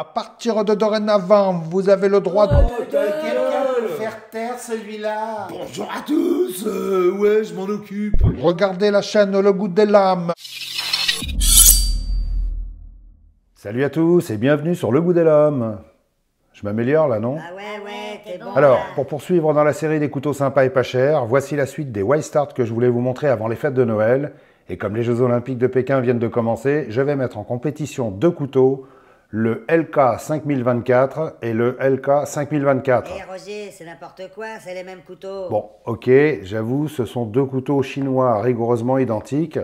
À partir de dorénavant, vous avez le droit de... Oh, faire taire celui-là Bonjour à tous euh, Ouais, je m'en occupe Regardez la chaîne Le Goût des Lames Salut à tous et bienvenue sur Le Goût des Lames Je m'améliore là, non Ah ouais, ouais, bon Alors, pour poursuivre dans la série des couteaux sympas et pas chers, voici la suite des White Start que je voulais vous montrer avant les fêtes de Noël. Et comme les Jeux Olympiques de Pékin viennent de commencer, je vais mettre en compétition deux couteaux le LK 5024 et le LK 5024. Eh Roger, c'est n'importe quoi, c'est les mêmes couteaux. Bon, ok, j'avoue, ce sont deux couteaux chinois rigoureusement identiques.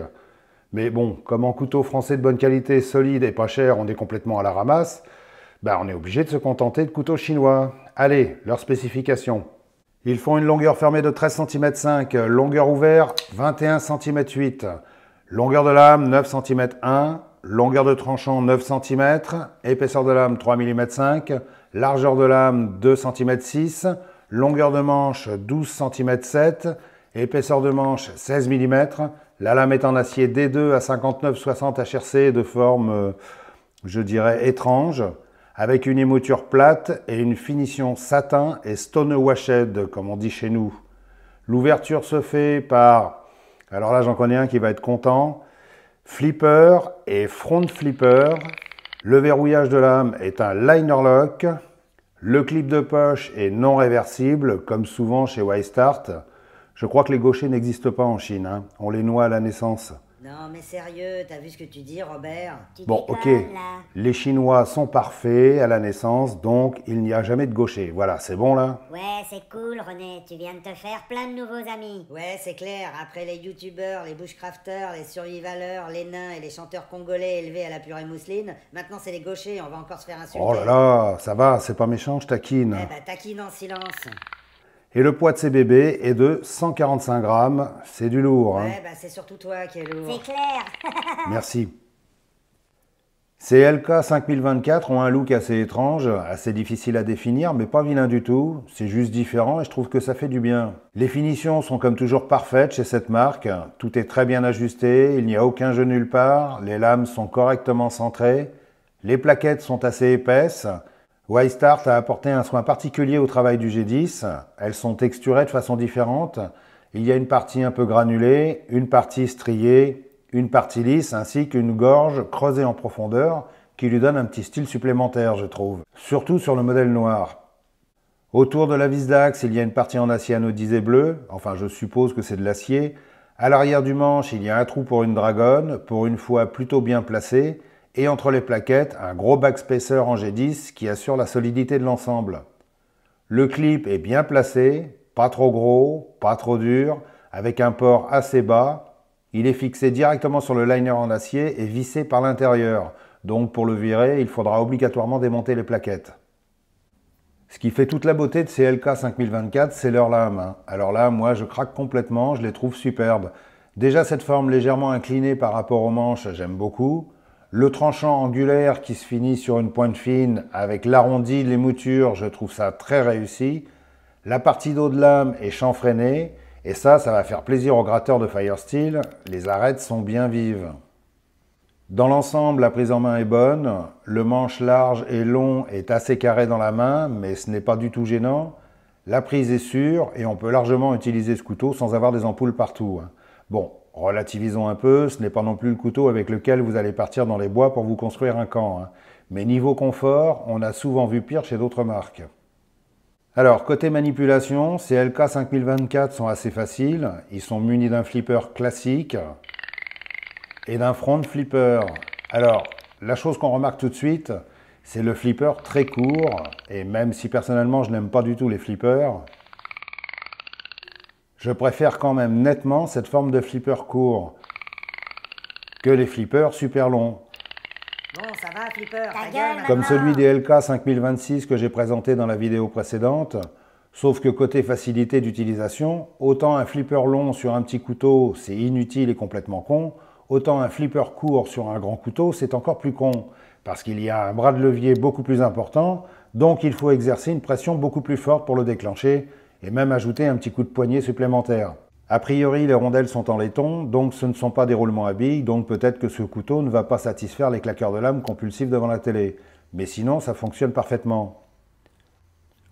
Mais bon, comme en couteau français de bonne qualité, solide et pas cher, on est complètement à la ramasse, bah on est obligé de se contenter de couteaux chinois. Allez, leurs spécifications. Ils font une longueur fermée de 13 cm ,5 longueur ouverte 21 cm ,8 longueur de lame 9 cm ,1 longueur de tranchant 9 cm, épaisseur de lame 3 mm 5, largeur de lame 2 cm 6, longueur de manche 12 cm 7, épaisseur de manche 16 mm. La lame est en acier D2 à 59-60 HRC de forme, euh, je dirais, étrange, avec une émouture plate et une finition satin et stone washed, comme on dit chez nous. L'ouverture se fait par, alors là j'en connais un qui va être content, Flipper et front flipper. Le verrouillage de l'âme est un liner lock. Le clip de poche est non réversible, comme souvent chez Y-Start. Je crois que les gauchers n'existent pas en Chine. Hein. On les noie à la naissance. Non, mais sérieux, t'as vu ce que tu dis, Robert Bon, ok. Les Chinois sont parfaits à la naissance, donc il n'y a jamais de gaucher. Voilà, c'est bon là Ouais, c'est cool, René. Tu viens de te faire plein de nouveaux amis. Ouais, c'est clair. Après les youtubeurs, les bushcrafters, les survivaleurs, les nains et les chanteurs congolais élevés à la purée mousseline, maintenant c'est les gauchers, on va encore se faire insulter. Oh là là, ça va, c'est pas méchant, je taquine. Eh bah, taquine en silence. Et le poids de ces bébés est de 145 grammes. C'est du lourd. Hein. Ouais, bah, c'est surtout toi qui es lourd. C'est clair. Merci. Ces LK 5024 ont un look assez étrange, assez difficile à définir, mais pas vilain du tout. C'est juste différent et je trouve que ça fait du bien. Les finitions sont comme toujours parfaites chez cette marque. Tout est très bien ajusté, il n'y a aucun jeu nulle part, les lames sont correctement centrées, les plaquettes sont assez épaisses, y-START a apporté un soin particulier au travail du G10. Elles sont texturées de façon différente. Il y a une partie un peu granulée, une partie striée, une partie lisse ainsi qu'une gorge creusée en profondeur qui lui donne un petit style supplémentaire, je trouve. Surtout sur le modèle noir. Autour de la vis d'axe, il y a une partie en acier anodisé bleu, enfin je suppose que c'est de l'acier. À l'arrière du manche, il y a un trou pour une dragonne, pour une fois plutôt bien placée, et entre les plaquettes, un gros backspacer en G10 qui assure la solidité de l'ensemble. Le clip est bien placé, pas trop gros, pas trop dur, avec un port assez bas. Il est fixé directement sur le liner en acier et vissé par l'intérieur, donc pour le virer, il faudra obligatoirement démonter les plaquettes. Ce qui fait toute la beauté de ces LK 5024, c'est leur lame. Hein. Alors là, moi, je craque complètement, je les trouve superbes. Déjà, cette forme légèrement inclinée par rapport aux manches, j'aime beaucoup. Le tranchant angulaire qui se finit sur une pointe fine avec l'arrondi les moutures, je trouve ça très réussi. La partie d'eau de lame est chanfreinée et ça, ça va faire plaisir aux gratteurs de steel. Les arêtes sont bien vives. Dans l'ensemble, la prise en main est bonne. Le manche large et long est assez carré dans la main, mais ce n'est pas du tout gênant. La prise est sûre et on peut largement utiliser ce couteau sans avoir des ampoules partout. Hein. Bon, relativisons un peu, ce n'est pas non plus le couteau avec lequel vous allez partir dans les bois pour vous construire un camp. Hein. Mais niveau confort, on a souvent vu pire chez d'autres marques. Alors, côté manipulation, ces LK 5024 sont assez faciles. Ils sont munis d'un flipper classique et d'un front flipper. Alors, la chose qu'on remarque tout de suite, c'est le flipper très court. Et même si personnellement je n'aime pas du tout les flippers, je préfère quand même nettement cette forme de flipper court que les flippers super longs. Comme celui des LK 5026 que j'ai présenté dans la vidéo précédente. Sauf que côté facilité d'utilisation, autant un flipper long sur un petit couteau, c'est inutile et complètement con, autant un flipper court sur un grand couteau, c'est encore plus con, parce qu'il y a un bras de levier beaucoup plus important, donc il faut exercer une pression beaucoup plus forte pour le déclencher, et même ajouter un petit coup de poignet supplémentaire. A priori, les rondelles sont en laiton, donc ce ne sont pas des roulements à billes, donc peut-être que ce couteau ne va pas satisfaire les claqueurs de lames compulsifs devant la télé. Mais sinon, ça fonctionne parfaitement.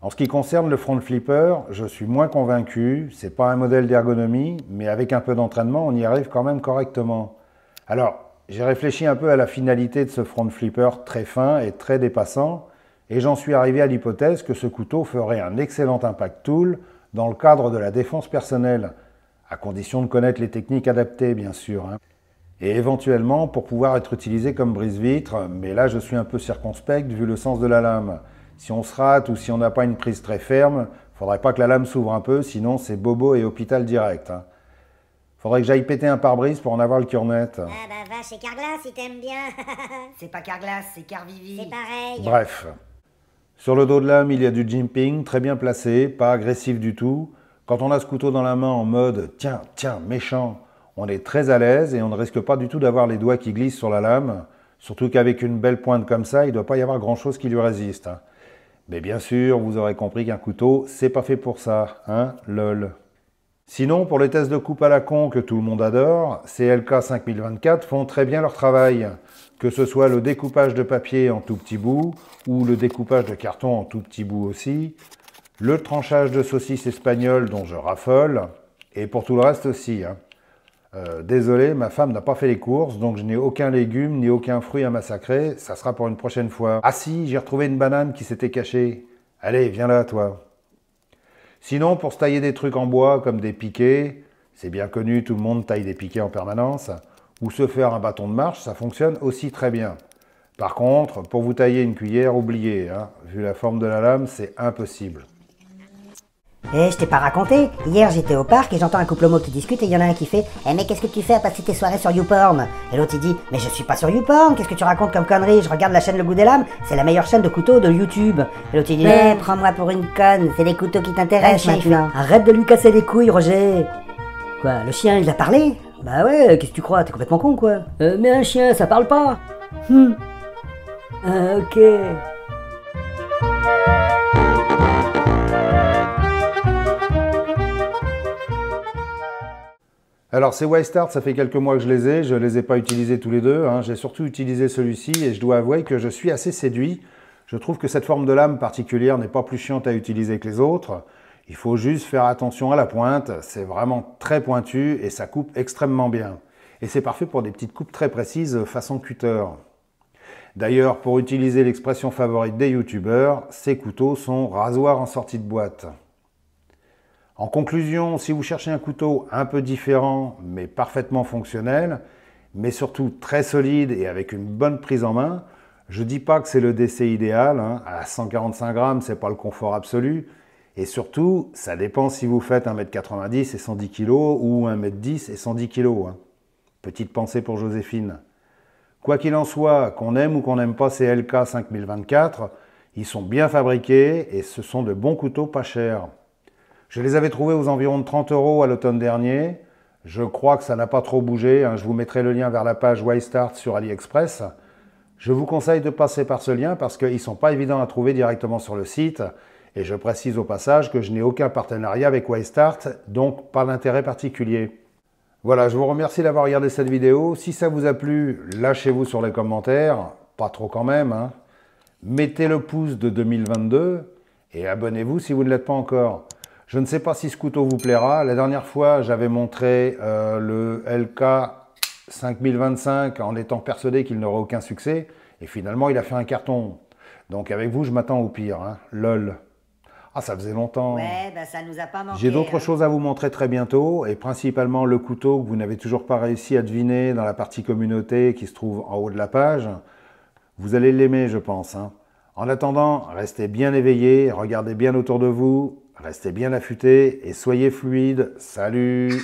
En ce qui concerne le front flipper, je suis moins convaincu, c'est pas un modèle d'ergonomie, mais avec un peu d'entraînement, on y arrive quand même correctement. Alors, j'ai réfléchi un peu à la finalité de ce front flipper très fin et très dépassant, et j'en suis arrivé à l'hypothèse que ce couteau ferait un excellent impact tool dans le cadre de la défense personnelle, à condition de connaître les techniques adaptées bien sûr, hein. et éventuellement pour pouvoir être utilisé comme brise-vitre, mais là je suis un peu circonspect vu le sens de la lame. Si on se rate ou si on n'a pas une prise très ferme, faudrait pas que la lame s'ouvre un peu, sinon c'est bobo et hôpital direct. Hein. Faudrait que j'aille péter un pare-brise pour en avoir le cœur net. Ah eh bah ben, va chez Carglass si t'aimes bien. c'est pas Carglass, c'est Carvivi. C'est pareil. Bref, sur le dos de lame, il y a du jimping, très bien placé, pas agressif du tout. Quand on a ce couteau dans la main en mode tiens, tiens, méchant, on est très à l'aise et on ne risque pas du tout d'avoir les doigts qui glissent sur la lame. Surtout qu'avec une belle pointe comme ça, il ne doit pas y avoir grand chose qui lui résiste. Hein. Mais bien sûr, vous aurez compris qu'un couteau, c'est pas fait pour ça, hein, lol. Sinon, pour les tests de coupe à la con que tout le monde adore, ces LK5024 font très bien leur travail, que ce soit le découpage de papier en tout petit bout, ou le découpage de carton en tout petits bouts aussi, le tranchage de saucisses espagnoles dont je raffole, et pour tout le reste aussi. Hein. Euh, désolé, ma femme n'a pas fait les courses, donc je n'ai aucun légume ni aucun fruit à massacrer, ça sera pour une prochaine fois. Ah si, j'ai retrouvé une banane qui s'était cachée. Allez, viens là, toi. Sinon, pour se tailler des trucs en bois comme des piquets, c'est bien connu, tout le monde taille des piquets en permanence, ou se faire un bâton de marche, ça fonctionne aussi très bien. Par contre, pour vous tailler une cuillère, oubliez, hein, vu la forme de la lame, c'est impossible. Eh, je t'ai pas raconté. Hier, j'étais au parc et j'entends un couple homo qui discute et il y en a un qui fait Eh, mais qu'est-ce que tu fais à passer tes soirées sur YouPorn Et l'autre il dit Mais je suis pas sur YouPorn, qu'est-ce que tu racontes comme connerie Je regarde la chaîne Le Goût des Lames, c'est la meilleure chaîne de couteaux de YouTube. Et l'autre il dit Mais eh, prends-moi pour une conne, c'est les couteaux qui t'intéressent maintenant. Arrête de lui casser les couilles, Roger. Quoi, le chien, il a parlé Bah ouais, qu'est-ce que tu crois T'es complètement con quoi. Euh, mais un chien, ça parle pas. Hum. Euh, ok. Alors ces Start, ça fait quelques mois que je les ai, je ne les ai pas utilisés tous les deux, hein. j'ai surtout utilisé celui-ci et je dois avouer que je suis assez séduit. Je trouve que cette forme de lame particulière n'est pas plus chiante à utiliser que les autres. Il faut juste faire attention à la pointe, c'est vraiment très pointu et ça coupe extrêmement bien. Et c'est parfait pour des petites coupes très précises euh, façon cutter. D'ailleurs, pour utiliser l'expression favorite des youtubeurs, ces couteaux sont rasoirs en sortie de boîte. En conclusion, si vous cherchez un couteau un peu différent, mais parfaitement fonctionnel, mais surtout très solide et avec une bonne prise en main, je ne dis pas que c'est le décès idéal, hein. à 145 grammes, c'est pas le confort absolu, et surtout, ça dépend si vous faites 1m90 et 110 kg ou 1m10 et 110 kg. Hein. Petite pensée pour Joséphine. Quoi qu'il en soit, qu'on aime ou qu'on n'aime pas ces LK 5024, ils sont bien fabriqués et ce sont de bons couteaux pas chers. Je les avais trouvés aux environs de 30 euros à l'automne dernier. Je crois que ça n'a pas trop bougé. Hein. Je vous mettrai le lien vers la page YSTart sur AliExpress. Je vous conseille de passer par ce lien parce qu'ils ne sont pas évidents à trouver directement sur le site. Et je précise au passage que je n'ai aucun partenariat avec YStart, donc pas d'intérêt particulier. Voilà, je vous remercie d'avoir regardé cette vidéo. Si ça vous a plu, lâchez-vous sur les commentaires, pas trop quand même. Hein. Mettez le pouce de 2022 et abonnez-vous si vous ne l'êtes pas encore. Je ne sais pas si ce couteau vous plaira. La dernière fois, j'avais montré euh, le LK 5025 en étant persuadé qu'il n'aurait aucun succès. Et finalement, il a fait un carton. Donc avec vous, je m'attends au pire. Hein. LOL. Ah, ça faisait longtemps. Bah, ça nous a pas manqué. J'ai d'autres hein. choses à vous montrer très bientôt, et principalement le couteau que vous n'avez toujours pas réussi à deviner dans la partie communauté qui se trouve en haut de la page. Vous allez l'aimer, je pense. Hein. En attendant, restez bien éveillés, regardez bien autour de vous, Restez bien affûtés et soyez fluides. Salut